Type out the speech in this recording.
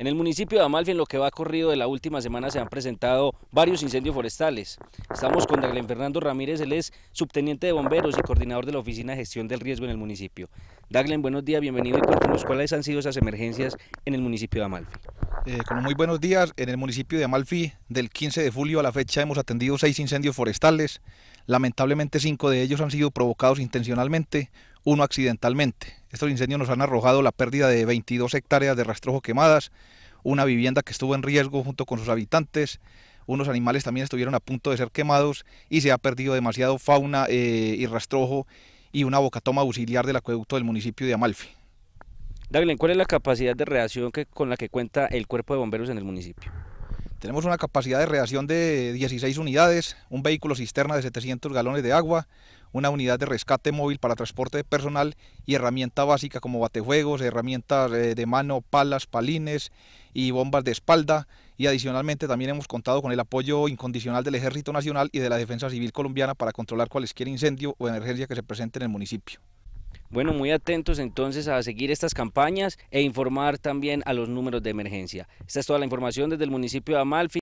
En el municipio de Amalfi, en lo que va corrido de la última semana, se han presentado varios incendios forestales. Estamos con Daglen Fernando Ramírez, él es subteniente de bomberos y coordinador de la Oficina de Gestión del Riesgo en el municipio. Daglen, buenos días, bienvenido y cuéntanos cuáles han sido esas emergencias en el municipio de Amalfi. Eh, muy buenos días. En el municipio de Amalfi, del 15 de julio a la fecha, hemos atendido seis incendios forestales. Lamentablemente, cinco de ellos han sido provocados intencionalmente, uno accidentalmente. Estos incendios nos han arrojado la pérdida de 22 hectáreas de rastrojo quemadas, una vivienda que estuvo en riesgo junto con sus habitantes, unos animales también estuvieron a punto de ser quemados y se ha perdido demasiado fauna eh, y rastrojo y una bocatoma auxiliar del acueducto del municipio de Amalfi. Daglen, ¿cuál es la capacidad de reacción con la que cuenta el cuerpo de bomberos en el municipio? Tenemos una capacidad de reacción de 16 unidades, un vehículo cisterna de 700 galones de agua, una unidad de rescate móvil para transporte de personal y herramienta básica como batejuegos, herramientas eh, de mano, palas, palines y bombas de espalda. Y adicionalmente también hemos contado con el apoyo incondicional del Ejército Nacional y de la Defensa Civil Colombiana para controlar cualquier incendio o emergencia que se presente en el municipio. Bueno, muy atentos entonces a seguir estas campañas e informar también a los números de emergencia. Esta es toda la información desde el municipio de Amalfi.